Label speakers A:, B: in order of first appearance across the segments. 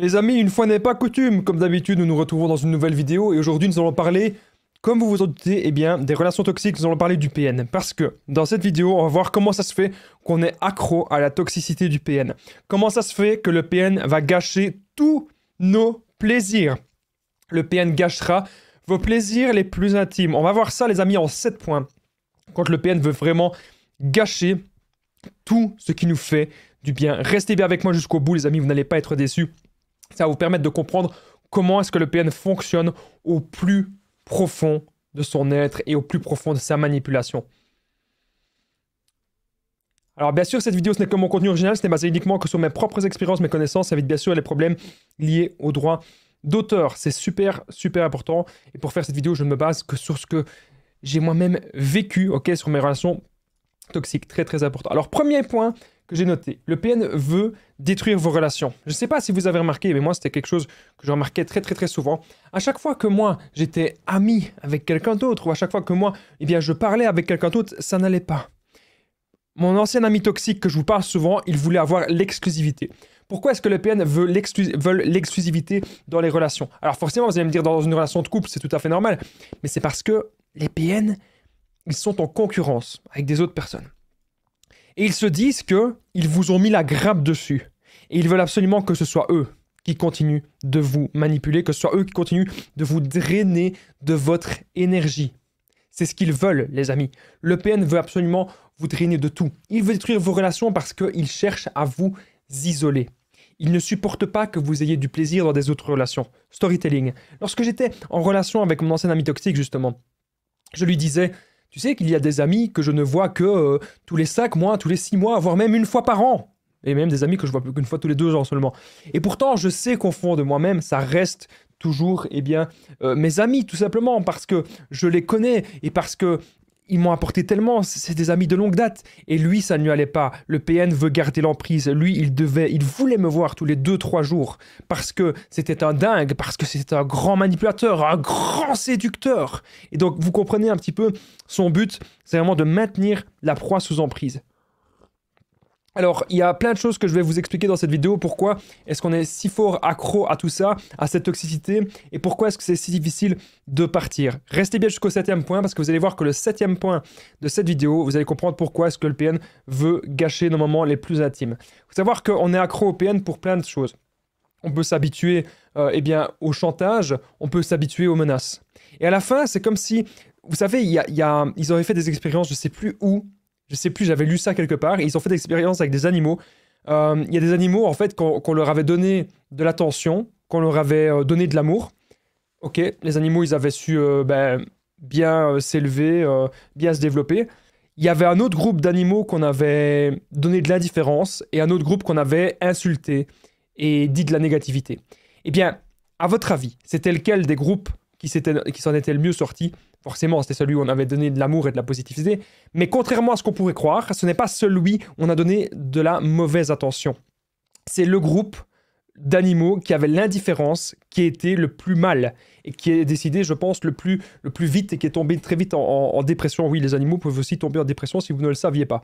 A: Les amis, une fois n'est pas coutume, comme d'habitude, nous nous retrouvons dans une nouvelle vidéo et aujourd'hui nous allons parler, comme vous vous en doutez, eh bien, des relations toxiques, nous allons parler du PN. Parce que dans cette vidéo, on va voir comment ça se fait qu'on est accro à la toxicité du PN. Comment ça se fait que le PN va gâcher tous nos plaisirs. Le PN gâchera vos plaisirs les plus intimes. On va voir ça, les amis, en 7 points. Quand le PN veut vraiment gâcher tout ce qui nous fait du bien. Restez bien avec moi jusqu'au bout, les amis, vous n'allez pas être déçus. Ça va vous permettre de comprendre comment est-ce que le PN fonctionne au plus profond de son être et au plus profond de sa manipulation. Alors bien sûr, cette vidéo, ce n'est que mon contenu original, ce n'est basé uniquement que sur mes propres expériences, mes connaissances, Ça évite bien sûr les problèmes liés au droit d'auteur. C'est super, super important. Et pour faire cette vidéo, je ne me base que sur ce que j'ai moi-même vécu, ok, sur mes relations toxiques. Très, très important. Alors premier point j'ai noté. Le PN veut détruire vos relations. Je ne sais pas si vous avez remarqué, mais moi, c'était quelque chose que je remarquais très, très, très souvent. À chaque fois que moi, j'étais ami avec quelqu'un d'autre, ou à chaque fois que moi, eh bien, je parlais avec quelqu'un d'autre, ça n'allait pas. Mon ancien ami toxique que je vous parle souvent, il voulait avoir l'exclusivité. Pourquoi est-ce que le PN veulent l'exclusivité dans les relations Alors forcément, vous allez me dire dans une relation de couple, c'est tout à fait normal. Mais c'est parce que les PN, ils sont en concurrence avec des autres personnes. Et ils se disent que ils vous ont mis la grappe dessus. Et ils veulent absolument que ce soit eux qui continuent de vous manipuler, que ce soit eux qui continuent de vous drainer de votre énergie. C'est ce qu'ils veulent, les amis. Le PN veut absolument vous drainer de tout. Il veut détruire vos relations parce qu'il cherche à vous isoler. Il ne supporte pas que vous ayez du plaisir dans des autres relations. Storytelling. Lorsque j'étais en relation avec mon ancien ami toxique, justement, je lui disais, tu sais qu'il y a des amis que je ne vois que euh, tous les 5 mois, tous les 6 mois, voire même une fois par an. Et même des amis que je vois qu'une fois tous les deux ans seulement. Et pourtant, je sais qu'au fond de moi-même, ça reste toujours eh bien, euh, mes amis, tout simplement, parce que je les connais et parce que ils m'ont apporté tellement, c'est des amis de longue date. Et lui, ça ne lui allait pas. Le PN veut garder l'emprise. Lui, il devait, il voulait me voir tous les deux, trois jours parce que c'était un dingue, parce que c'était un grand manipulateur, un grand séducteur. Et donc, vous comprenez un petit peu son but, c'est vraiment de maintenir la proie sous emprise. Alors, il y a plein de choses que je vais vous expliquer dans cette vidéo. Pourquoi est-ce qu'on est si fort accro à tout ça, à cette toxicité, et pourquoi est-ce que c'est si difficile de partir. Restez bien jusqu'au septième point, parce que vous allez voir que le septième point de cette vidéo, vous allez comprendre pourquoi est-ce que le PN veut gâcher nos moments les plus intimes. Il faut savoir qu'on est accro au PN pour plein de choses. On peut s'habituer euh, eh bien, au chantage, on peut s'habituer aux menaces. Et à la fin, c'est comme si, vous savez, y a, ils auraient fait des expériences, je ne sais plus où, je sais plus, j'avais lu ça quelque part. ils ont fait d'expérience avec des animaux. Euh, il y a des animaux, en fait, qu'on leur avait donné de l'attention, qu'on leur avait euh, donné de l'amour. Ok, les animaux, ils avaient su euh, ben, bien s'élever, bien se développer. Il y avait un autre groupe d'animaux qu'on avait donné de l'indifférence et un autre groupe qu'on avait insulté et dit de la négativité. Eh bien, à votre avis, c'était lequel des groupes qui s'en était le mieux sorti forcément, c'était celui où on avait donné de l'amour et de la positivité. Mais contrairement à ce qu'on pourrait croire, ce n'est pas celui où on a donné de la mauvaise attention. C'est le groupe d'animaux qui avait l'indifférence qui était le plus mal et qui est décidé, je pense, le plus, le plus vite et qui est tombé très vite en, dépression. Oui, les animaux peuvent aussi tomber en dépression si vous ne le saviez pas.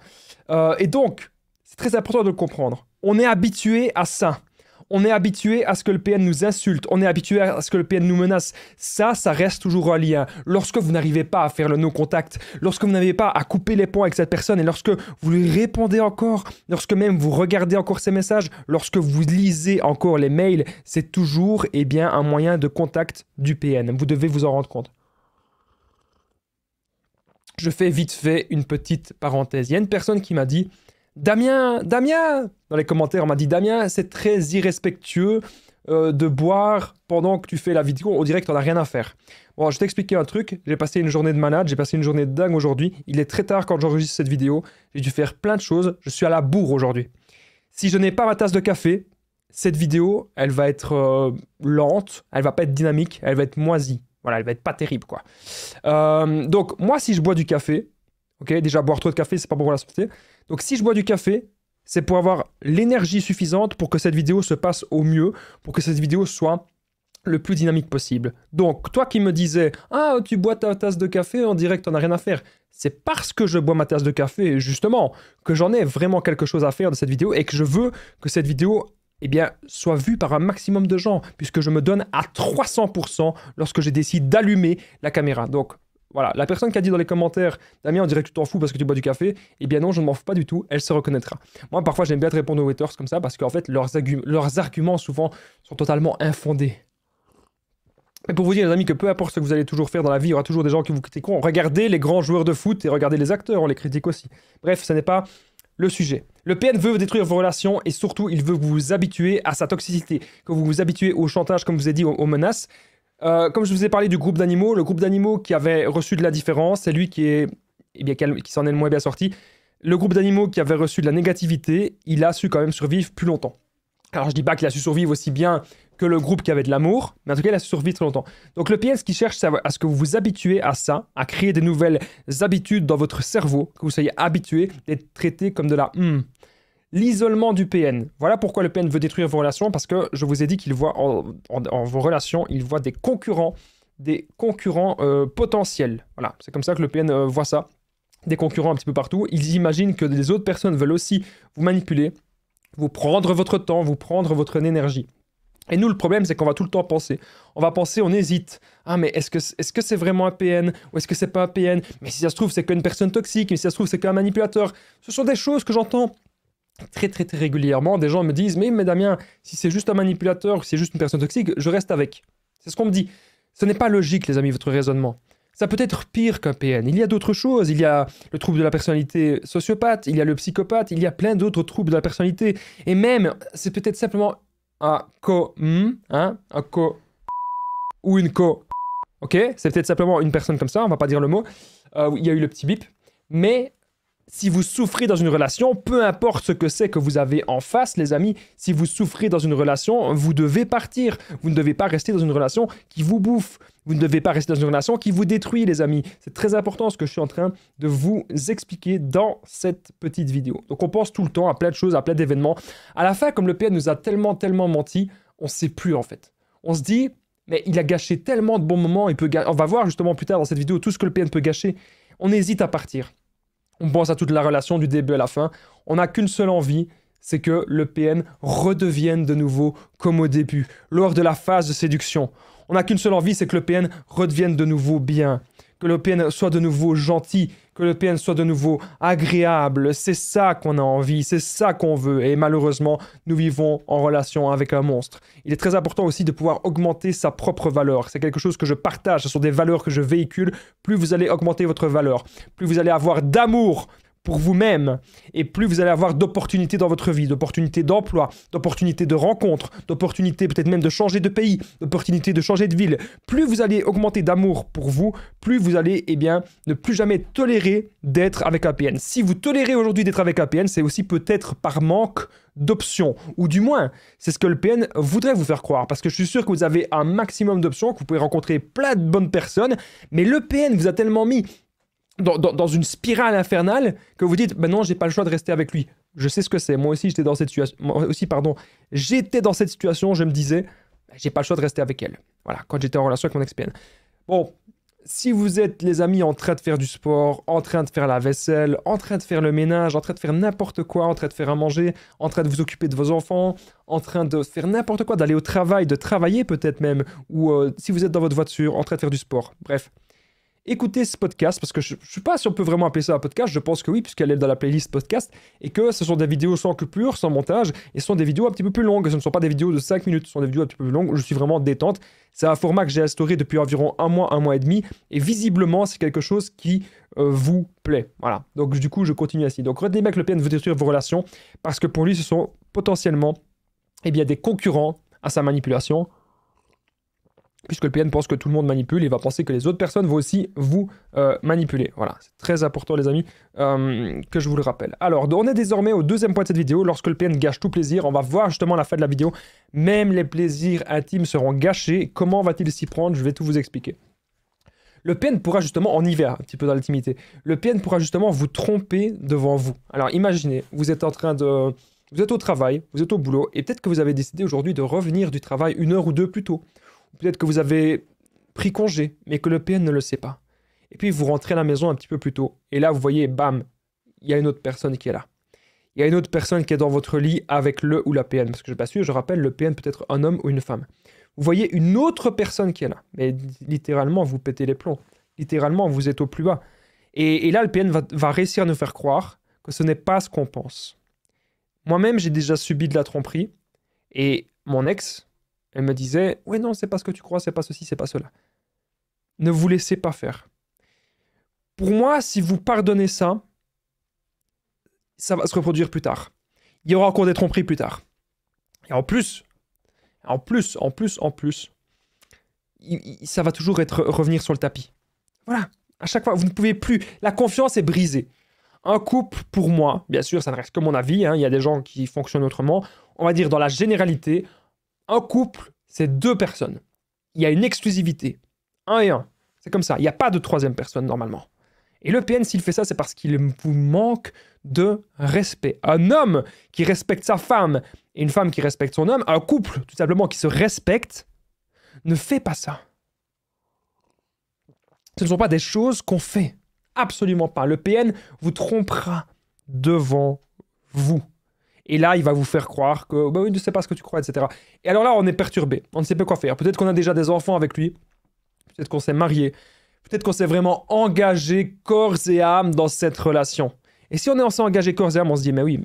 A: Euh, et donc, c'est très important de le comprendre. On est habitué à ça. On est habitué à ce que le PN nous insulte, on est habitué à ce que le PN nous menace. Ça, ça reste toujours un lien. Lorsque vous n'arrivez pas à faire le non contact lorsque vous n'arrivez pas à couper les ponts avec cette personne et lorsque vous lui répondez encore, lorsque même vous regardez encore ses messages, lorsque vous lisez encore les mails, c'est toujours et eh bien, un moyen de contact du PN. Vous devez vous en rendre compte. Je fais vite fait une petite parenthèse. Il y a une personne qui m'a dit Damien, Damien Dans les commentaires, on m'a dit Damien, c'est très irrespectueux euh, de boire pendant que tu fais la vidéo. Au direct, On t'en rien à faire. Bon, je t'expliquer un truc. J'ai passé une journée de malade, j'ai passé une journée de dingue aujourd'hui. Il est très tard quand j'enregistre cette vidéo. J'ai dû faire plein de choses. Je suis à la bourre aujourd'hui. Si je n'ai pas ma tasse de café, cette vidéo, elle va être euh, lente, elle va pas être dynamique, elle va être moisie. Voilà, elle va être pas terrible, quoi. Euh, donc, moi, si je bois du café, Ok, déjà boire trop de café, c'est pas bon pour la santé. Donc si je bois du café, c'est pour avoir l'énergie suffisante pour que cette vidéo se passe au mieux, pour que cette vidéo soit le plus dynamique possible. Donc, toi qui me disais « Ah, tu bois ta tasse de café, en direct, t'en as rien à faire », c'est parce que je bois ma tasse de café, justement, que j'en ai vraiment quelque chose à faire de cette vidéo et que je veux que cette vidéo eh bien, soit vue par un maximum de gens, puisque je me donne à 300% lorsque je décide d'allumer la caméra. Donc, voilà, la personne qui a dit dans les commentaires, Damien, on dirait que tu t'en fous parce que tu bois du café, eh bien non, je ne m'en fous pas du tout, elle se reconnaîtra. Moi, parfois, j'aime bien te répondre aux haters comme ça parce qu'en fait, leurs, leurs arguments souvent sont totalement infondés. Mais pour vous dire, les amis, que peu importe ce que vous allez toujours faire dans la vie, il y aura toujours des gens qui vous critiqueront. Regardez les grands joueurs de foot et regardez les acteurs, on les critique aussi. Bref, ce n'est pas le sujet. Le PN veut détruire vos relations et surtout, il veut vous habituer à sa toxicité, que vous vous habituez au chantage, comme vous ai dit, aux menaces. Euh, comme je vous ai parlé du groupe d'animaux, le groupe d'animaux qui avait reçu de la différence, c'est lui qui est, eh bien, qui s'en est le moins bien sorti. Le groupe d'animaux qui avait reçu de la négativité, il a su quand même survivre plus longtemps. Alors je dis pas qu'il a su survivre aussi bien que le groupe qui avait de l'amour, mais en tout cas, il a su survivre très longtemps. Donc le PS qui cherche à ce que vous vous habituez à ça, à créer des nouvelles habitudes dans votre cerveau, que vous soyez habitué d'être traité comme de la hmm, l'isolement du PN. Voilà pourquoi le PN veut détruire vos relations, parce que je vous ai dit qu'il voit en, vos relations, il voit des concurrents, des concurrents euh, potentiels. Voilà, c'est comme ça que le PN euh, voit ça, des concurrents un petit peu partout. Ils imaginent que les autres personnes veulent aussi vous manipuler, vous prendre votre temps, vous prendre votre énergie. Et nous, le problème, c'est qu'on va tout le temps penser. On va penser, on hésite. Ah, mais est-ce que c'est -ce c'est vraiment un PN Ou est-ce que c'est pas un PN Mais si ça se trouve, c'est qu'une personne toxique. Mais si ça se trouve, c'est qu'un manipulateur. Ce sont des choses que j'entends très très très régulièrement, des gens me disent mais, mais Damien, si c'est juste un manipulateur, si c'est juste une personne toxique, je reste avec. C'est ce qu'on me dit. Ce n'est pas logique, les amis, votre raisonnement. Ça peut être pire qu'un PN. Il y a d'autres choses. Il y a le trouble de la personnalité sociopathe, il y a le psychopathe, il y a plein d'autres troubles de la personnalité. Et même, c'est peut-être simplement un co, hmm, hein, un co ou une co. Ok, c'est peut-être simplement une personne comme ça. On va pas dire le mot. Euh, il y a eu le petit bip, mais si vous souffrez dans une relation, peu importe ce que c'est que vous avez en face, les amis, si vous souffrez dans une relation, vous devez partir. Vous ne devez pas rester dans une relation qui vous bouffe. Vous ne devez pas rester dans une relation qui vous détruit, les amis. C'est très important ce que je suis en train de vous expliquer dans cette petite vidéo. Donc on pense tout le temps à plein de choses, à plein d'événements. À la fin, comme le PN nous a tellement, tellement menti, on ne sait plus en fait. On se dit, mais il a gâché tellement de bons moments. Il peut on va voir justement plus tard dans cette vidéo tout ce que le PN peut gâcher. On hésite à partir on pense à toute la relation du début à la fin. On n'a qu'une seule envie, c'est que le PN redevienne de nouveau comme au début, lors de la phase de séduction. On n'a qu'une seule envie, c'est que le PN redevienne de nouveau bien que le PN soit de nouveau gentil, que le PN soit de nouveau agréable. C'est ça qu'on a envie, c'est ça qu'on veut. Et malheureusement, nous vivons en relation avec un monstre. Il est très important aussi de pouvoir augmenter sa propre valeur. C'est quelque chose que je partage, ce sont des valeurs que je véhicule. Plus vous allez augmenter votre valeur, plus vous allez avoir d'amour pour vous-même. Et plus vous allez avoir d'opportunités dans votre vie, d'opportunités d'emploi, d'opportunités de rencontres, d'opportunités peut-être même de changer de pays, d'opportunités de changer de ville. Plus vous allez augmenter d'amour pour vous, plus vous allez eh bien, ne plus jamais tolérer d'être avec un PN. Si vous tolérez aujourd'hui d'être avec un PN, c'est aussi peut-être par manque d'options, ou du moins, c'est ce que le PN voudrait vous faire croire, parce que je suis sûr que vous avez un maximum d'options, que vous pouvez rencontrer plein de bonnes personnes, mais le PN vous a tellement mis dans, une spirale infernale que vous dites, ben non, j'ai pas le choix de rester avec lui. Je sais ce que c'est. Moi aussi, j'étais dans cette situation. Moi aussi, pardon. J'étais dans cette situation, je me disais, ben, j'ai pas le choix de rester avec elle. Voilà, quand j'étais en relation avec mon ex Bon, si vous êtes, les amis, en train de faire du sport, en train de faire la vaisselle, en train de faire le ménage, en train de faire n'importe quoi, en train de faire à manger, en train de vous occuper de vos enfants, en train de faire n'importe quoi, d'aller au travail, de travailler peut-être même, ou euh, si vous êtes dans votre voiture, en train de faire du sport, bref, Écoutez ce podcast, parce que je ne sais pas si on peut vraiment appeler ça un podcast, je pense que oui, puisqu'elle est dans la playlist podcast, et que ce sont des vidéos sans coupure, sans montage, et ce sont des vidéos un petit peu plus longues, ce ne sont pas des vidéos de 5 minutes, ce sont des vidéos un petit peu plus longues, je suis vraiment détente. C'est un format que j'ai instauré depuis environ un mois, un mois et demi, et visiblement c'est quelque chose qui euh, vous plaît. Voilà, donc du coup je continue ainsi. Donc retenez bien que le PN veut détruire vos relations, parce que pour lui ce sont potentiellement eh bien, des concurrents à sa manipulation puisque le PN pense que tout le monde manipule, il va penser que les autres personnes vont aussi vous euh, manipuler. Voilà, c'est très important les amis, euh, que je vous le rappelle. Alors, on est désormais au deuxième point de cette vidéo, lorsque le PN gâche tout plaisir, on va voir justement la fin de la vidéo, même les plaisirs intimes seront gâchés, comment va-t-il s'y prendre, je vais tout vous expliquer. Le PN pourra justement, en hiver, un petit peu dans l'intimité, le PN pourra justement vous tromper devant vous. Alors imaginez, vous êtes en train de... Vous êtes au travail, vous êtes au boulot, et peut-être que vous avez décidé aujourd'hui de revenir du travail une heure ou deux plus tôt. Peut-être que vous avez pris congé, mais que le PN ne le sait pas. Et puis vous rentrez à la maison un petit peu plus tôt. Et là, vous voyez, bam, il y a une autre personne qui est là. Il y a une autre personne qui est dans votre lit avec le ou la PN. Parce que je ne suis pas je rappelle, le PN peut être un homme ou une femme. Vous voyez une autre personne qui est là. Mais littéralement, vous pétez les plombs. Littéralement, vous êtes au plus bas. Et, là, le PN va réussir à nous faire croire que ce n'est pas ce qu'on pense. Moi-même, j'ai déjà subi de la tromperie. Et mon ex, elle me disait Ouais, non, c'est pas ce que tu crois, c'est pas ceci, c'est pas cela. Ne vous laissez pas faire. Pour moi, si vous pardonnez ça, ça va se reproduire plus tard. Il y aura encore des tromperies plus tard. Et en plus, en plus, en plus, en plus, ça va toujours être revenir sur le tapis. Voilà. À chaque fois, vous ne pouvez plus. La confiance est brisée. Un couple, pour moi, bien sûr, ça ne reste que mon avis. Hein, il y a des gens qui fonctionnent autrement. On va dire dans la généralité, un couple, c'est deux personnes. Il y a une exclusivité. Un et un. C'est comme ça. Il n'y a pas de troisième personne normalement. Et le PN, s'il fait ça, c'est parce qu'il vous manque de respect. Un homme qui respecte sa femme et une femme qui respecte son homme, un couple tout simplement qui se respecte, ne fait pas ça. Ce ne sont pas des choses qu'on fait. Absolument pas. Le PN vous trompera devant vous. Et là, il va vous faire croire que bah oui, ne sais pas ce que tu crois, etc. Et alors là, on est perturbé. On ne sait pas quoi faire. Peut-être qu'on a déjà des enfants avec lui. Peut-être qu'on s'est marié. Peut-être qu'on s'est vraiment engagé corps et âme dans cette relation. Et si on est engagé corps et âme, on se dit mais oui,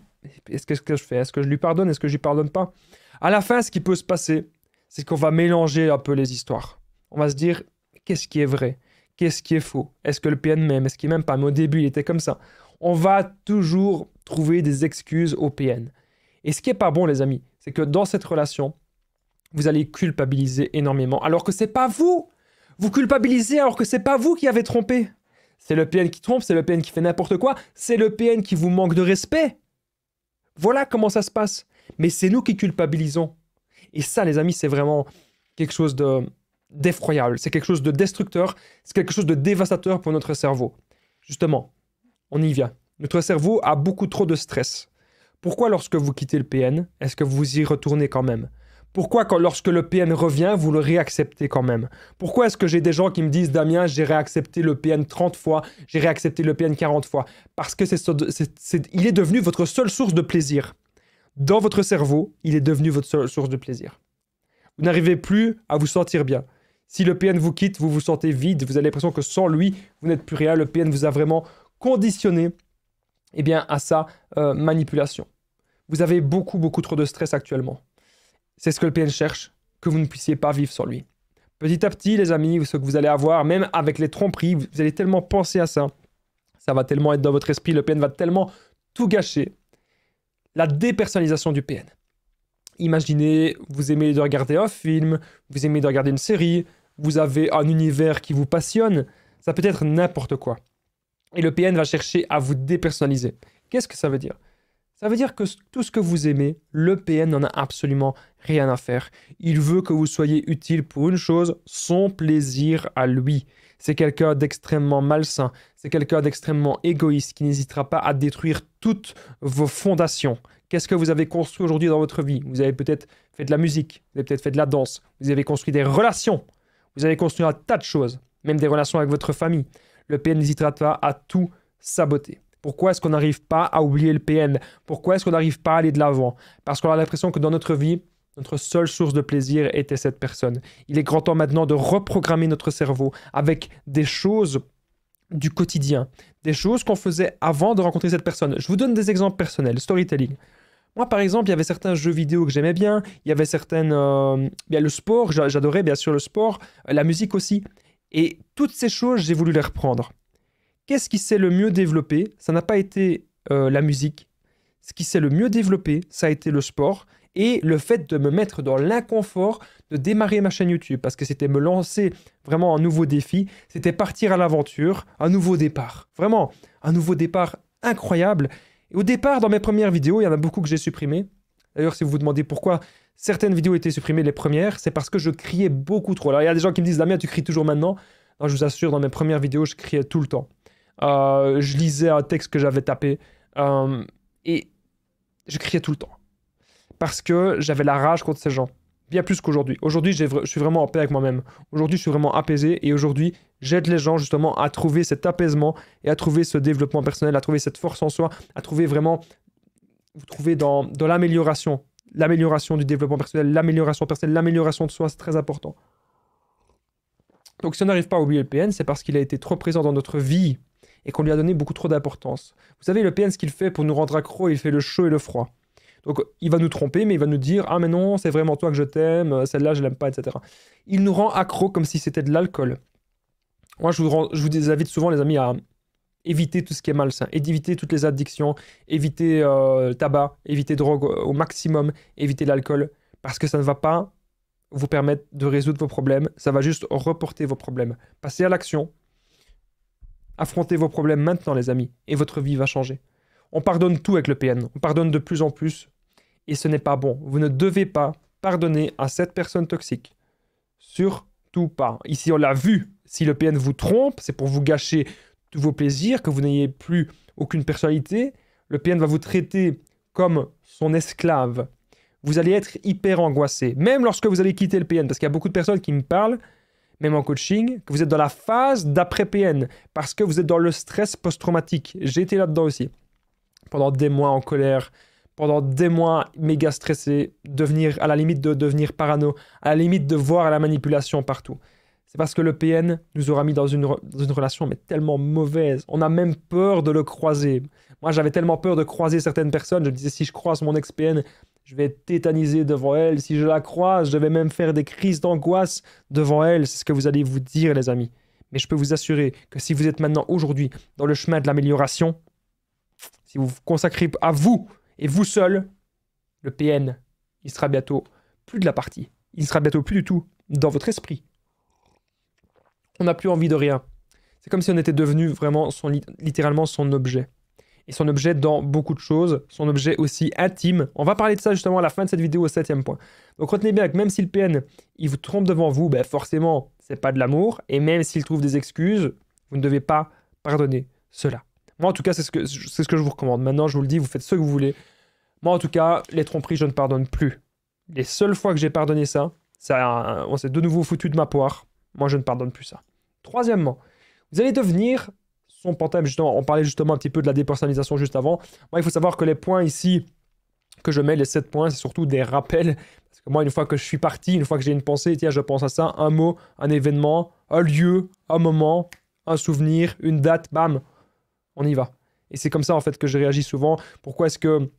A: est-ce que, je fais Est-ce que je lui pardonne Est-ce que je lui pardonne pas À la fin, ce qui peut se passer, c'est qu'on va mélanger un peu les histoires. On va se dire qu'est-ce qui est vrai Qu'est-ce qui est faux Est-ce que le PN m'aime Est-ce qu'il m'aime pas Mais au début, il était comme ça. On va toujours trouver des excuses au PN. Et ce qui est pas bon, les amis, c'est que dans cette relation, vous allez culpabiliser énormément, alors que c'est pas vous. Vous culpabilisez alors que c'est pas vous qui avez trompé. C'est le PN qui trompe, c'est le PN qui fait n'importe quoi, c'est le PN qui vous manque de respect. Voilà comment ça se passe. Mais c'est nous qui culpabilisons. Et ça, les amis, c'est vraiment quelque chose de d'effroyable. C'est quelque chose de destructeur. C'est quelque chose de dévastateur pour notre cerveau. Justement, on y vient. Notre cerveau a beaucoup trop de stress. Pourquoi lorsque vous quittez le PN, est-ce que vous y retournez quand même Pourquoi lorsque le PN revient, vous le réacceptez quand même Pourquoi est-ce que j'ai des gens qui me disent Damien, j'ai réaccepté le PN 30 fois, j'ai réaccepté le PN 40 fois Parce que c'est, il est devenu votre seule source de plaisir. Dans votre cerveau, il est devenu votre seule source de plaisir. Vous n'arrivez plus à vous sentir bien. Si le PN vous quitte, vous vous sentez vide, vous avez l'impression que sans lui, vous n'êtes plus rien. Le PN vous a vraiment conditionné eh bien, à sa euh, manipulation. Vous avez beaucoup, beaucoup trop de stress actuellement. C'est ce que le PN cherche, que vous ne puissiez pas vivre sans lui. Petit à petit, les amis, ce que vous allez avoir, même avec les tromperies, vous allez tellement penser à ça. Ça va tellement être dans votre esprit, le PN va tellement tout gâcher. La dépersonnalisation du PN. Imaginez, vous aimez de regarder un film, vous aimez de regarder une série, vous avez un univers qui vous passionne, ça peut être n'importe quoi. Et le PN va chercher à vous dépersonnaliser. Qu'est-ce que ça veut dire Ça veut dire que tout ce que vous aimez, le PN n'en a absolument rien à faire. Il veut que vous soyez utile pour une chose, son plaisir à lui. C'est quelqu'un d'extrêmement malsain, c'est quelqu'un d'extrêmement égoïste qui n'hésitera pas à détruire toutes vos fondations. Qu'est-ce que vous avez construit aujourd'hui dans votre vie Vous avez peut-être fait de la musique, vous avez peut-être fait de la danse, vous avez construit des relations, vous avez construit un tas de choses, même des relations avec votre famille le PN pas à tout saboter. Pourquoi est-ce qu'on n'arrive pas à oublier le PN Pourquoi est-ce qu'on n'arrive pas à aller de l'avant Parce qu'on a l'impression que dans notre vie, notre seule source de plaisir était cette personne. Il est grand temps maintenant de reprogrammer notre cerveau avec des choses du quotidien, des choses qu'on faisait avant de rencontrer cette personne. Je vous donne des exemples personnels, storytelling. Moi, par exemple, il y avait certains jeux vidéo que j'aimais bien, il y avait certaines... bien euh, le sport, j'adorais bien sûr le sport, euh, la musique aussi. Et toutes ces choses, j'ai voulu les reprendre. Qu'est-ce qui s'est le mieux développé Ça n'a pas été euh, la musique. Ce qui s'est le mieux développé, ça a été le sport et le fait de me mettre dans l'inconfort de démarrer ma chaîne YouTube parce que c'était me lancer vraiment un nouveau défi, c'était partir à l'aventure, un nouveau départ. Vraiment, un nouveau départ incroyable. Et au départ, dans mes premières vidéos, il y en a beaucoup que j'ai supprimées. D'ailleurs, si vous vous demandez pourquoi, certaines vidéos étaient supprimées, les premières, c'est parce que je criais beaucoup trop. Alors il y a des gens qui me disent, Damien, tu cries toujours maintenant. je vous assure, dans mes premières vidéos, je criais tout le temps. Euh, je lisais un texte que j'avais tapé euh, et je criais tout le temps. Parce que j'avais la rage contre ces gens. Bien plus qu'aujourd'hui. Aujourd'hui, je suis vraiment en paix avec moi-même. Aujourd'hui, je suis vraiment apaisé et aujourd'hui, j'aide les gens justement à trouver cet apaisement et à trouver ce développement personnel, à trouver cette force en soi, à trouver vraiment vous trouvez dans, dans l'amélioration l'amélioration du développement personnel, l'amélioration personnelle, l'amélioration de soi, c'est très important. Donc si on n'arrive pas à oublier le PN, c'est parce qu'il a été trop présent dans notre vie et qu'on lui a donné beaucoup trop d'importance. Vous savez, le PN, ce qu'il fait pour nous rendre accro, il fait le chaud et le froid. Donc il va nous tromper, mais il va nous dire Ah, mais non, c'est vraiment toi que je t'aime, celle-là, je l'aime pas, etc. Il nous rend accro comme si c'était de l'alcool. Moi, je vous, je vous invite souvent, les amis, à, éviter tout ce qui est malsain, éviter toutes les addictions, éviter euh, le tabac, éviter drogue euh, au maximum, éviter l'alcool, parce que ça ne va pas vous permettre de résoudre vos problèmes, ça va juste reporter vos problèmes. Passez à l'action, affrontez vos problèmes maintenant les amis, et votre vie va changer. On pardonne tout avec le PN, on pardonne de plus en plus, et ce n'est pas bon. Vous ne devez pas pardonner à cette personne toxique. Surtout pas. Ici, on l'a vu, si le PN vous trompe, c'est pour vous gâcher tous vos plaisirs, que vous n'ayez plus aucune personnalité. Le PN va vous traiter comme son esclave. Vous allez être hyper angoissé, même lorsque vous allez quitter le PN, parce qu'il y a beaucoup de personnes qui me parlent, même en coaching, que vous êtes dans la phase d'après-PN, parce que vous êtes dans le stress post-traumatique. J'ai été là-dedans aussi. Pendant des mois en colère, pendant des mois méga stressé, devenir à la limite de devenir parano, à la limite de voir la manipulation partout c'est parce que le PN nous aura mis dans une, relation mais tellement mauvaise. On a même peur de le croiser. Moi, j'avais tellement peur de croiser certaines personnes. Je me disais, si je croise mon ex-PN, je vais tétaniser devant elle. Si je la croise, je vais même faire des crises d'angoisse devant elle. C'est ce que vous allez vous dire, les amis. Mais je peux vous assurer que si vous êtes maintenant aujourd'hui dans le chemin de l'amélioration, si vous vous consacrez à vous et vous seul, le PN, il sera bientôt plus de la partie. Il sera bientôt plus du tout dans votre esprit on n'a plus envie de rien. C'est comme si on était devenu vraiment son, littéralement son objet. Et son objet dans beaucoup de choses, son objet aussi intime. On va parler de ça justement à la fin de cette vidéo au septième point. Donc retenez bien que même si le PN, il vous trompe devant vous, ben forcément, c'est pas de l'amour. Et même s'il trouve des excuses, vous ne devez pas pardonner cela. Moi, en tout cas, c'est ce, que, ce que je vous recommande. Maintenant, je vous le dis, vous faites ce que vous voulez. Moi, en tout cas, les tromperies, je ne pardonne plus. Les seules fois que j'ai pardonné ça, ça on s'est de nouveau foutu de ma poire. Moi, je ne pardonne plus ça. Troisièmement, vous allez devenir son panthème. Justement, on parlait justement un petit peu de la dépersonnalisation juste avant. Moi, il faut savoir que les points ici que je mets, les sept points, c'est surtout des rappels. Parce que moi, une fois que je suis parti, une fois que j'ai une pensée, tiens, je pense à ça, un mot, un événement, un lieu, un moment, un souvenir, une date, bam, on y va. Et c'est comme ça, en fait, que je réagis souvent. Pourquoi est-ce que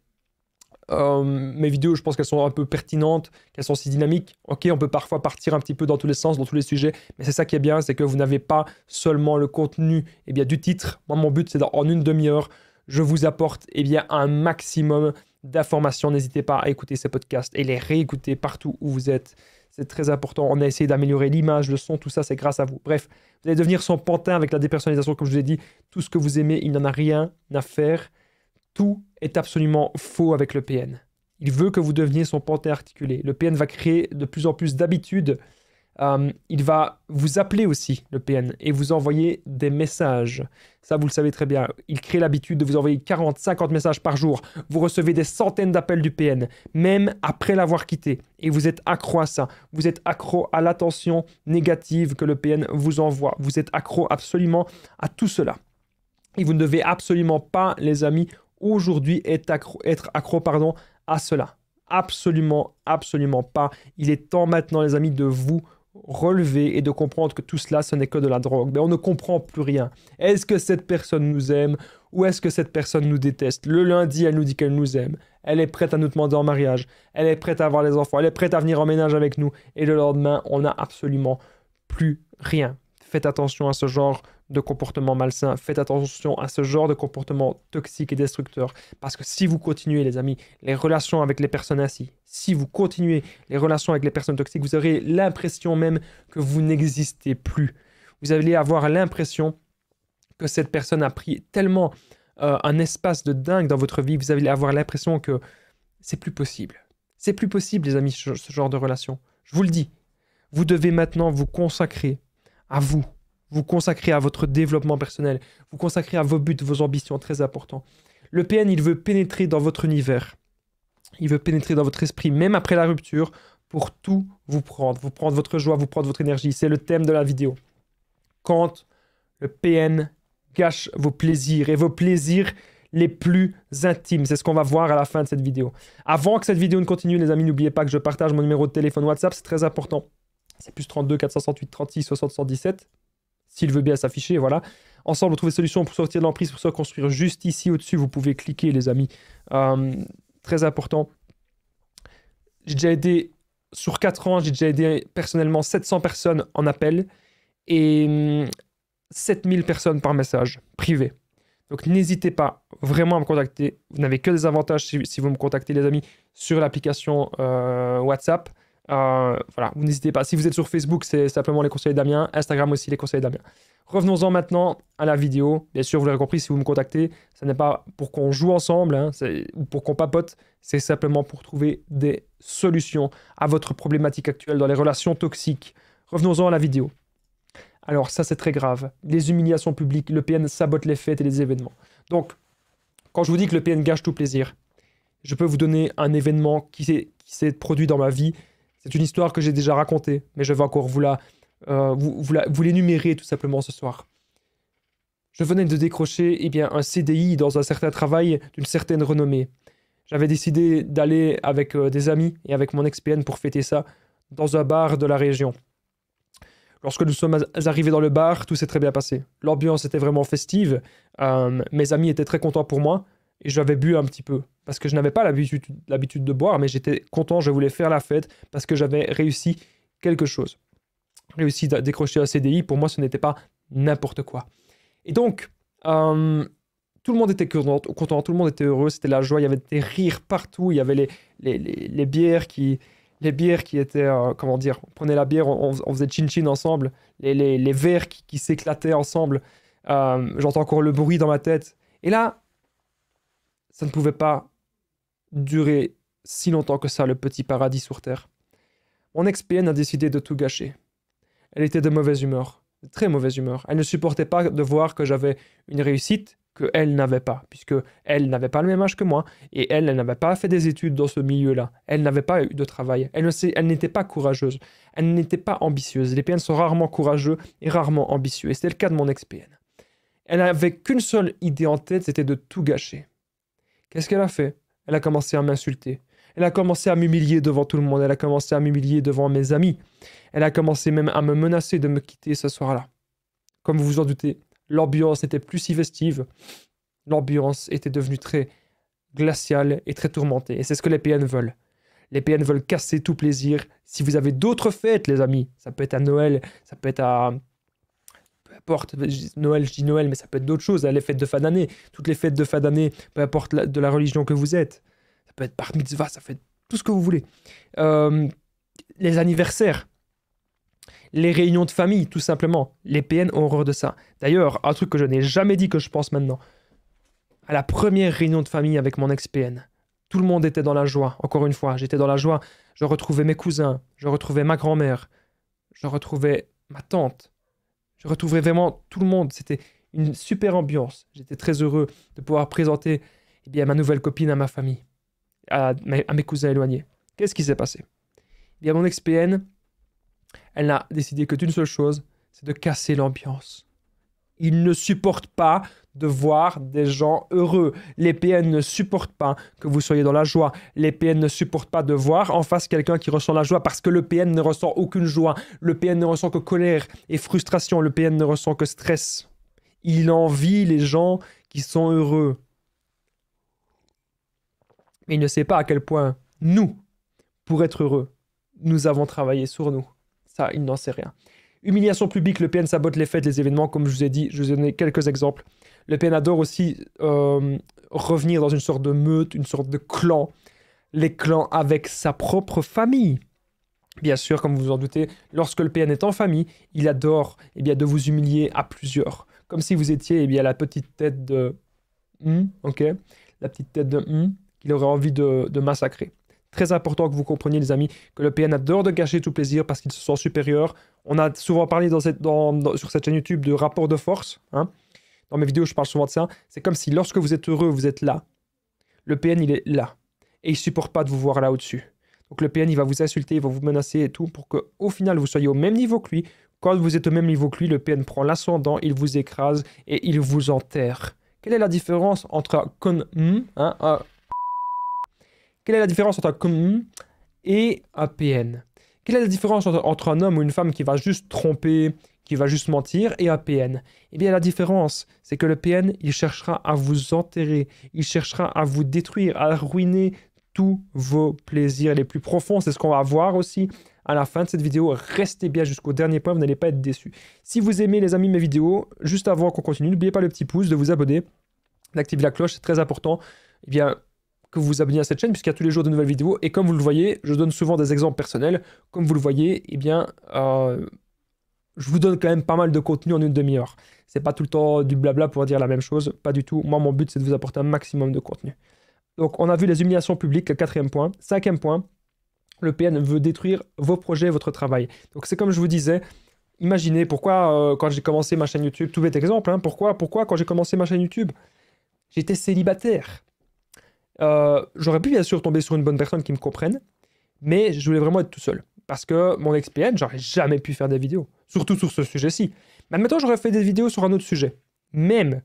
A: euh, mes vidéos, je pense qu'elles sont un peu pertinentes, qu'elles sont si dynamiques. Ok, on peut parfois partir un petit peu dans tous les sens, dans tous les sujets, mais c'est ça qui est bien, c'est que vous n'avez pas seulement le contenu eh bien, du titre. Moi, mon but, c'est en une demi-heure, je vous apporte eh bien, un maximum d'informations. N'hésitez pas à écouter ces podcasts et les réécouter partout où vous êtes. C'est très important. On a essayé d'améliorer l'image, le son, tout ça, c'est grâce à vous. Bref, vous allez devenir son pantin avec la dépersonnalisation, comme je vous ai dit. Tout ce que vous aimez, il n'en a rien à faire. Tout est absolument faux avec le PN. Il veut que vous deveniez son panthé articulé. Le PN va créer de plus en plus d'habitudes. Euh, il va vous appeler aussi, le PN, et vous envoyer des messages. Ça, vous le savez très bien. Il crée l'habitude de vous envoyer 40, 50 messages par jour. Vous recevez des centaines d'appels du PN, même après l'avoir quitté. Et vous êtes accro à ça. Vous êtes accro à l'attention négative que le PN vous envoie. Vous êtes accro absolument à tout cela. Et vous ne devez absolument pas, les amis, aujourd'hui être accro, être accro pardon, à cela. Absolument, absolument pas. Il est temps maintenant, les amis, de vous relever et de comprendre que tout cela, ce n'est que de la drogue. Mais ben, on ne comprend plus rien. Est-ce que cette personne nous aime ou est-ce que cette personne nous déteste Le lundi, elle nous dit qu'elle nous aime. Elle est prête à nous demander en mariage. Elle est prête à avoir les enfants. Elle est prête à venir en ménage avec nous. Et le lendemain, on n'a absolument plus rien faites attention à ce genre de comportement malsain, faites attention à ce genre de comportement toxique et destructeur. Parce que si vous continuez, les amis, les relations avec les personnes ainsi, si vous continuez les relations avec les personnes toxiques, vous aurez l'impression même que vous n'existez plus. Vous allez avoir l'impression que cette personne a pris tellement euh, un espace de dingue dans votre vie, vous allez avoir l'impression que c'est plus possible. C'est plus possible, les amis, ce genre de relation. Je vous le dis, vous devez maintenant vous consacrer à vous. Vous consacrer à votre développement personnel. Vous consacrer à vos buts, vos ambitions, très important. Le PN, il veut pénétrer dans votre univers. Il veut pénétrer dans votre esprit, même après la rupture, pour tout vous prendre. Vous prendre votre joie, vous prendre votre énergie. C'est le thème de la vidéo. Quand le PN gâche vos plaisirs et vos plaisirs les plus intimes. C'est ce qu'on va voir à la fin de cette vidéo. Avant que cette vidéo ne continue, les amis, n'oubliez pas que je partage mon numéro de téléphone WhatsApp, c'est très important c'est plus 32, 468, 36, 60, s'il veut bien s'afficher, voilà. Ensemble, des solutions pour sortir de l'emprise, pour se construire juste ici au-dessus, vous pouvez cliquer les amis. Euh, très important. J'ai déjà aidé, sur 4 ans, j'ai déjà aidé personnellement 700 personnes en appel et 7000 hum, personnes par message privé. Donc n'hésitez pas vraiment à me contacter. Vous n'avez que des avantages si, vous me contactez les amis sur l'application euh, WhatsApp. Euh, voilà, vous n'hésitez pas. Si vous êtes sur Facebook, c'est simplement les conseils Damien. Instagram aussi, les conseils Damien. Revenons-en maintenant à la vidéo. Bien sûr, vous l'avez compris, si vous me contactez, ce n'est pas pour qu'on joue ensemble hein, ou pour qu'on papote, c'est simplement pour trouver des solutions à votre problématique actuelle dans les relations toxiques. Revenons-en à la vidéo. Alors ça, c'est très grave. Les humiliations publiques, le PN sabote les fêtes et les événements. Donc, quand je vous dis que le PN gâche tout plaisir, je peux vous donner un événement qui s'est produit dans ma vie c'est une histoire que j'ai déjà racontée, mais je vais encore euh, vous la, vous, l'énumérer tout simplement ce soir. Je venais de décrocher eh bien, un CDI dans un certain travail d'une certaine renommée. J'avais décidé d'aller avec euh, des amis et avec mon ex-PN pour fêter ça dans un bar de la région. Lorsque nous sommes arrivés dans le bar, tout s'est très bien passé. L'ambiance était vraiment festive, euh, mes amis étaient très contents pour moi, et j'avais bu un petit peu parce que je n'avais pas l'habitude de boire, mais j'étais content, je voulais faire la fête parce que j'avais réussi quelque chose. Réussi à décrocher un CDI, pour moi, ce n'était pas n'importe quoi. Et donc, euh, tout le monde était content, tout le monde était heureux, c'était la joie, il y avait des rires partout, il y avait les, les, bières qui... Les bières qui étaient, euh, comment dire, on prenait la bière, on, faisait chin-chin ensemble, les, verres qui, s'éclataient ensemble, euh, j'entends encore le bruit dans ma tête. Et là, ça ne pouvait pas durer si longtemps que ça le petit paradis sur Terre. Mon ex-PN a décidé de tout gâcher. Elle était de mauvaise humeur, très mauvaise humeur. Elle ne supportait pas de voir que j'avais une réussite que elle n'avait pas, puisque elle n'avait pas le même âge que moi, et elle, elle n'avait pas fait des études dans ce milieu-là. Elle n'avait pas eu de travail. Elle, ne elle n'était pas courageuse. Elle n'était pas ambitieuse. Les PN sont rarement courageux et rarement ambitieux. Et c'était le cas de mon ex-PN. Elle n'avait qu'une seule idée en tête, c'était de tout gâcher. Qu'est-ce qu'elle a fait elle a commencé à m'insulter. Elle a commencé à m'humilier devant tout le monde. Elle a commencé à m'humilier devant mes amis. Elle a commencé même à me menacer de me quitter ce soir-là. Comme vous vous en doutez, l'ambiance n'était plus si festive. L'ambiance était devenue très glaciale et très tourmentée. Et c'est ce que les PN veulent. Les PN veulent casser tout plaisir. Si vous avez d'autres fêtes, les amis, ça peut être à Noël, ça peut être à peu importe, Noël, je dis Noël, mais ça peut être d'autres choses, les fêtes de fin d'année, toutes les fêtes de fin d'année, peu importe de la religion que vous êtes, ça peut être par mitzvah, ça peut être tout ce que vous voulez. Euh, les anniversaires, les réunions de famille, tout simplement. Les PN ont horreur de ça. D'ailleurs, un truc que je n'ai jamais dit que je pense maintenant. À la première réunion de famille avec mon ex-PN, tout le monde était dans la joie. Encore une fois, j'étais dans la joie. Je retrouvais mes cousins, je retrouvais ma grand-mère, je retrouvais ma tante, je retrouvais vraiment tout le monde. C'était une super ambiance. J'étais très heureux de pouvoir présenter eh bien, ma nouvelle copine à ma famille, à, mes cousins éloignés. Qu'est-ce qui s'est passé eh bien, Mon ex-PN, elle n'a décidé que d'une seule chose, c'est de casser l'ambiance. Il ne supporte pas de voir des gens heureux. Les PN ne supportent pas que vous soyez dans la joie. Les PN ne supportent pas de voir en face quelqu'un qui ressent la joie parce que le PN ne ressent aucune joie. Le PN ne ressent que colère et frustration. Le PN ne ressent que stress. Il envie les gens qui sont heureux. Mais il ne sait pas à quel point nous, pour être heureux, nous avons travaillé sur nous. Ça, il n'en sait rien. Humiliation publique, le PN sabote les fêtes, les événements, comme je vous ai dit, je vous ai donné quelques exemples. Le PN adore aussi euh, revenir dans une sorte de meute, une sorte de clan, les clans avec sa propre famille. Bien sûr, comme vous vous en doutez, lorsque le PN est en famille, il adore eh bien, de vous humilier à plusieurs. Comme si vous étiez eh bien, la petite tête de... Hmm, ok La petite tête de... il hmm, qu'il aurait envie de massacrer. Très important que vous compreniez, les amis, que le PN adore de gâcher tout plaisir parce qu'il se sent supérieur. On a souvent parlé dans cette, sur cette chaîne YouTube de rapport de force. Hein. Dans mes vidéos, je parle souvent de ça. C'est comme si lorsque vous êtes heureux, vous êtes là. Le PN, il est là. Et il supporte pas de vous voir là au-dessus. Donc le PN, il va vous insulter, il va vous menacer et tout pour que au final, vous soyez au même niveau que lui. Quand vous êtes au même niveau que lui, le PN prend l'ascendant, il vous écrase et il vous enterre. Quelle est la différence entre un con, hein, un quelle est la différence entre un commun et un PN Quelle est la différence entre, un homme ou une femme qui va juste tromper, qui va juste mentir, et un PN Eh bien, la différence, c'est que le PN, il cherchera à vous enterrer, il cherchera à vous détruire, à ruiner tous vos plaisirs les plus profonds. C'est ce qu'on va voir aussi à la fin de cette vidéo. Restez bien jusqu'au dernier point, vous n'allez pas être déçus. Si vous aimez, les amis, mes vidéos, juste avant qu'on continue, n'oubliez pas le petit pouce, de vous abonner, d'activer la cloche, c'est très important. Eh bien, que vous vous abonniez à cette chaîne puisqu'il y a tous les jours de nouvelles vidéos. Et comme vous le voyez, je donne souvent des exemples personnels. Comme vous le voyez, eh bien, euh, je vous donne quand même pas mal de contenu en une demi-heure. C'est pas tout le temps du blabla pour dire la même chose, pas du tout. Moi, mon but, c'est de vous apporter un maximum de contenu. Donc, on a vu les humiliations publiques, quatrième point. Cinquième point, le PN veut détruire vos projets, votre travail. Donc, c'est comme je vous disais, imaginez pourquoi, euh, quand j'ai commencé ma chaîne YouTube, tout bête exemple, hein, pourquoi, pourquoi, quand j'ai commencé ma chaîne YouTube, j'étais célibataire. Euh, j'aurais pu bien sûr tomber sur une bonne personne qui me comprenne, mais je voulais vraiment être tout seul. Parce que mon ex-PN, j'aurais jamais pu faire des vidéos, surtout sur ce sujet-ci. maintenant, j'aurais fait des vidéos sur un autre sujet. Même,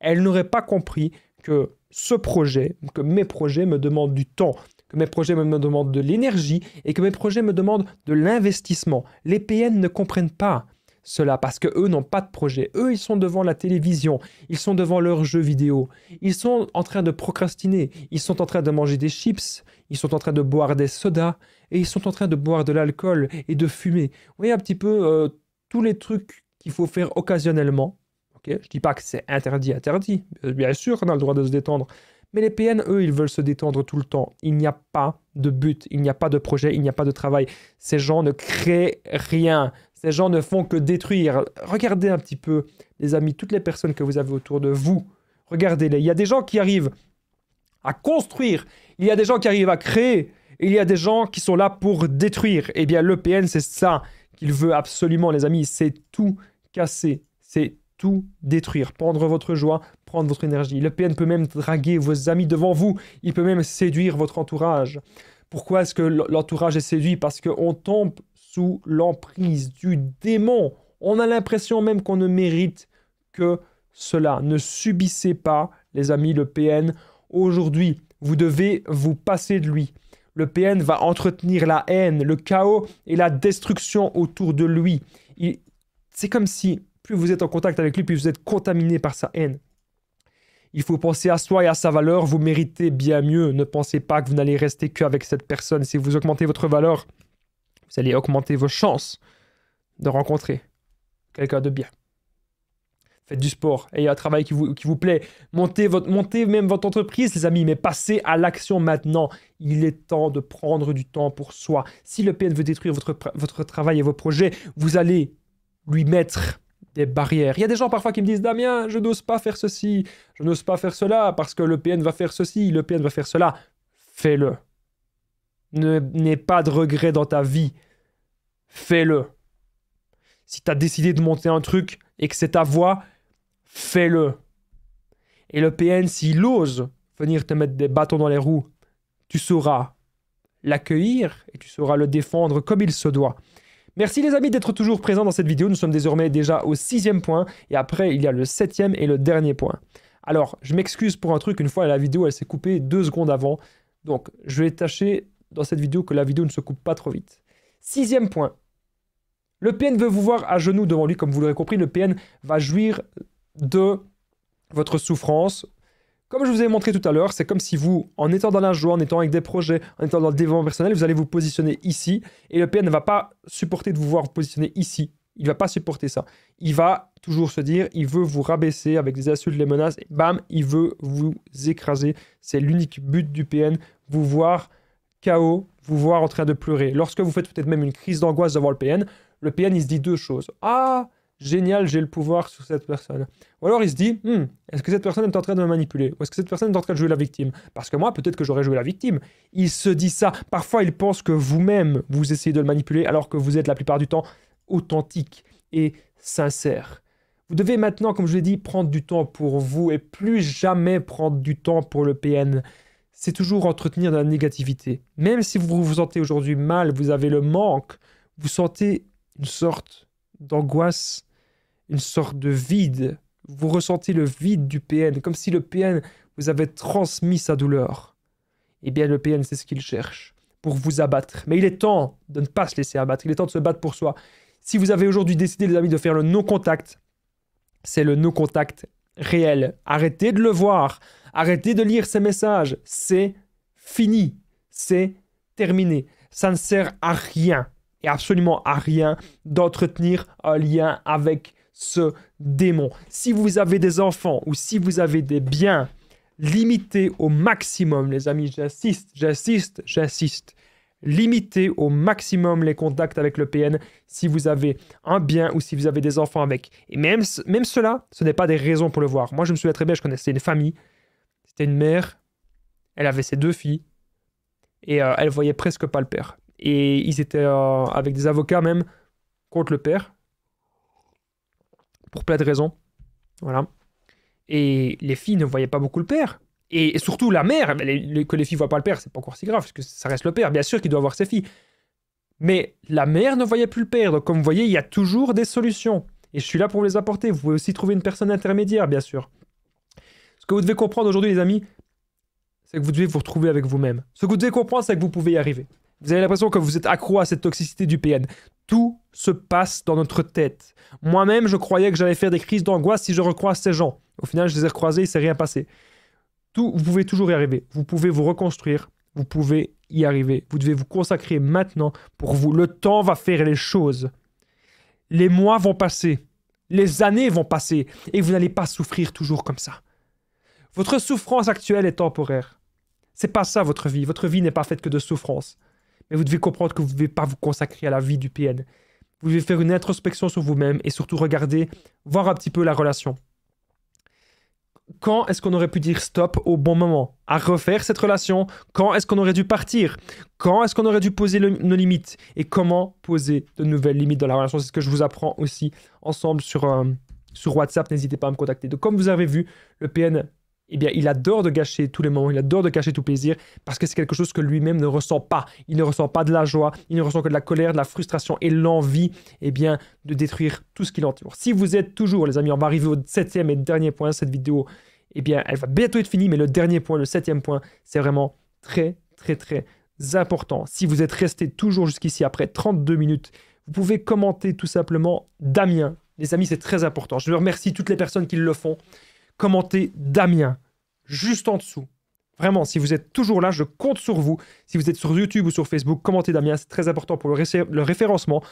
A: elle n'aurait pas compris que ce projet, que mes projets me demandent du temps, que mes projets me demandent de l'énergie et que mes projets me demandent de l'investissement. Les PN ne comprennent pas cela parce que eux n'ont pas de projet. Eux, ils sont devant la télévision, ils sont devant leurs jeux vidéo, ils sont en train de procrastiner, ils sont en train de manger des chips, ils sont en train de boire des sodas et ils sont en train de boire de l'alcool et de fumer. Vous voyez un petit peu euh, tous les trucs qu'il faut faire occasionnellement. Je Je dis pas que c'est interdit, interdit. Bien sûr, on a le droit de se détendre. Mais les PN, eux, ils veulent se détendre tout le temps. Il n'y a pas de but, il n'y a pas de projet, il n'y a pas de travail. Ces gens ne créent rien. Ces gens ne font que détruire. Regardez un petit peu, les amis, toutes les personnes que vous avez autour de vous. Regardez-les. Il y a des gens qui arrivent à construire. Il y a des gens qui arrivent à créer. Il y a des gens qui sont là pour détruire. Eh bien, l'EPN, c'est ça qu'il veut absolument, les amis. C'est tout casser. C'est tout détruire. Prendre votre joie, prendre votre énergie. L'EPN peut même draguer vos amis devant vous. Il peut même séduire votre entourage. Pourquoi est-ce que l'entourage est séduit Parce qu'on tombe sous l'emprise du démon. On a l'impression même qu'on ne mérite que cela. Ne subissez pas, les amis, le PN. Aujourd'hui, vous devez vous passer de lui. Le PN va entretenir la haine, le chaos et la destruction autour de lui. C'est comme si plus vous êtes en contact avec lui, plus vous êtes contaminé par sa haine. Il faut penser à soi et à sa valeur. Vous méritez bien mieux. Ne pensez pas que vous n'allez rester qu'avec cette personne. Si vous augmentez votre valeur, vous allez augmenter vos chances de rencontrer quelqu'un de bien. Faites du sport, ayez un travail qui vous, plaît, montez, votre, montez même votre entreprise, les amis, mais passez à l'action maintenant. Il est temps de prendre du temps pour soi. Si le PN veut détruire votre, votre travail et vos projets, vous allez lui mettre des barrières. Il y a des gens parfois qui me disent Damien, je n'ose pas faire ceci, je n'ose pas faire cela parce que le PN va faire ceci, le PN va faire cela. Fais-le. N'aie pas de regrets dans ta vie. Fais-le. Si tu as décidé de monter un truc et que c'est ta voix, fais-le. Et le PN, s'il ose venir te mettre des bâtons dans les roues, tu sauras l'accueillir et tu sauras le défendre comme il se doit. Merci les amis d'être toujours présents dans cette vidéo. Nous sommes désormais déjà au sixième point et après il y a le septième et le dernier point. Alors je m'excuse pour un truc, une fois la vidéo elle s'est coupée deux secondes avant. Donc je vais tâcher dans cette vidéo que la vidéo ne se coupe pas trop vite. Sixième point. Le PN veut vous voir à genoux devant lui, comme vous l'aurez compris. Le PN va jouir de votre souffrance. Comme je vous ai montré tout à l'heure, c'est comme si vous, en étant dans la joie, en étant avec des projets, en étant dans le développement personnel, vous allez vous positionner ici. Et le PN ne va pas supporter de vous voir vous positionner ici. Il ne va pas supporter ça. Il va toujours se dire, il veut vous rabaisser avec des insultes, des menaces. Et bam, il veut vous écraser. C'est l'unique but du PN, vous voir chaos vous voir en train de pleurer. Lorsque vous faites peut-être même une crise d'angoisse devant le PN, le PN, il se dit deux choses. Ah, génial, j'ai le pouvoir sur cette personne. Ou alors il se dit, hmm, est-ce que cette personne est en train de me manipuler Ou est-ce que cette personne est en train de jouer la victime Parce que moi, peut-être que j'aurais joué la victime. Il se dit ça. Parfois, il pense que vous-même, vous essayez de le manipuler, alors que vous êtes la plupart du temps authentique et sincère. Vous devez maintenant, comme je l'ai dit, prendre du temps pour vous et plus jamais prendre du temps pour le PN c'est toujours entretenir de la négativité. Même si vous vous sentez aujourd'hui mal, vous avez le manque, vous sentez une sorte d'angoisse, une sorte de vide. Vous ressentez le vide du PN, comme si le PN vous avait transmis sa douleur. Eh bien, le PN, c'est ce qu'il cherche, pour vous abattre. Mais il est temps de ne pas se laisser abattre, il est temps de se battre pour soi. Si vous avez aujourd'hui décidé, les amis, de faire le non-contact, c'est le non contact réel. Arrêtez de le voir. Arrêtez de lire ces messages. C'est fini. C'est terminé. Ça ne sert à rien et absolument à rien d'entretenir un lien avec ce démon. Si vous avez des enfants ou si vous avez des biens, limitez au maximum, les amis. J'insiste, j'insiste, j'insiste. Limiter au maximum les contacts avec le PN si vous avez un bien ou si vous avez des enfants avec. Et même, même cela, ce n'est pas des raisons pour le voir. Moi, je me souviens très bien, je connaissais une famille. C'était une mère, elle avait ses deux filles et euh, elle voyait presque pas le père. Et ils étaient euh, avec des avocats même contre le père pour plein de raisons. Voilà. Et les filles ne voyaient pas beaucoup le père et surtout la mère, que les filles voient pas le père, c'est pas encore si grave, parce que ça reste le père, bien sûr qu'il doit avoir ses filles. Mais la mère ne voyait plus le père, donc comme vous voyez, il y a toujours des solutions. Et je suis là pour vous les apporter. Vous pouvez aussi trouver une personne intermédiaire, bien sûr. Ce que vous devez comprendre aujourd'hui, les amis, c'est que vous devez vous retrouver avec vous-même. Ce que vous devez comprendre, c'est que vous pouvez y arriver. Vous avez l'impression que vous êtes accro à cette toxicité du PN. Tout se passe dans notre tête. Moi-même, je croyais que j'allais faire des crises d'angoisse si je recroise ces gens. Au final, je les ai recroisés, il s'est rien passé vous pouvez toujours y arriver. Vous pouvez vous reconstruire. Vous pouvez y arriver. Vous devez vous consacrer maintenant pour vous. Le temps va faire les choses. Les mois vont passer. Les années vont passer. Et vous n'allez pas souffrir toujours comme ça. Votre souffrance actuelle est temporaire. C'est pas ça votre vie. Votre vie n'est pas faite que de souffrance. Mais vous devez comprendre que vous ne devez pas vous consacrer à la vie du PN. Vous devez faire une introspection sur vous-même et surtout regarder, voir un petit peu la relation quand est-ce qu'on aurait pu dire stop au bon moment À refaire cette relation Quand est-ce qu'on aurait dû partir Quand est-ce qu'on aurait dû poser nos limites Et comment poser de nouvelles limites dans la relation C'est ce que je vous apprends aussi ensemble sur, euh, sur WhatsApp. N'hésitez pas à me contacter. Donc, comme vous avez vu, le PN eh bien, il adore de gâcher tous les moments, il adore de gâcher tout plaisir, parce que c'est quelque chose que lui-même ne ressent pas. Il ne ressent pas de la joie, il ne ressent que de la colère, de la frustration et l'envie, eh bien, de détruire tout ce qui l'entoure. Si vous êtes toujours, les amis, on va arriver au septième et dernier point cette vidéo, eh bien, elle va bientôt être finie, mais le dernier point, le septième point, c'est vraiment très, très, très important. Si vous êtes resté toujours jusqu'ici après 32 minutes, vous pouvez commenter tout simplement Damien. Les amis, c'est très important. Je remercie toutes les personnes qui le font commentez Damien juste en dessous. Vraiment, si vous êtes toujours là, je compte sur vous. Si vous êtes sur YouTube ou sur Facebook, commentez Damien, c'est très important pour le, référencement.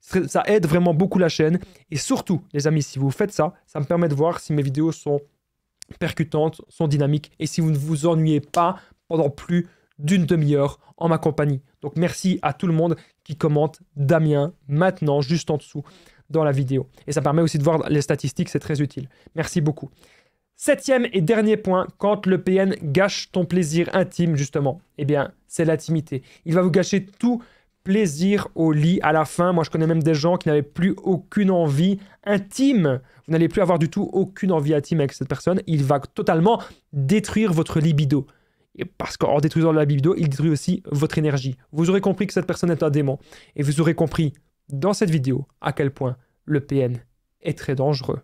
A: Ça aide vraiment beaucoup la chaîne. Et surtout, les amis, si vous faites ça, ça me permet de voir si mes vidéos sont percutantes, sont dynamiques et si vous ne vous ennuyez pas pendant plus d'une demi-heure en ma compagnie. Donc merci à tout le monde qui commente Damien maintenant, juste en dessous dans la vidéo. Et ça permet aussi de voir les statistiques, c'est très utile. Merci beaucoup. Septième et dernier point, quand le PN gâche ton plaisir intime, justement, eh bien, c'est l'intimité. Il va vous gâcher tout plaisir au lit à la fin. Moi, je connais même des gens qui n'avaient plus aucune envie intime. Vous n'allez plus avoir du tout aucune envie intime avec cette personne. Il va totalement détruire votre libido. parce qu'en détruisant la libido, il détruit aussi votre énergie. Vous aurez compris que cette personne est un démon. Et vous aurez compris dans cette vidéo à quel point le PN est très dangereux.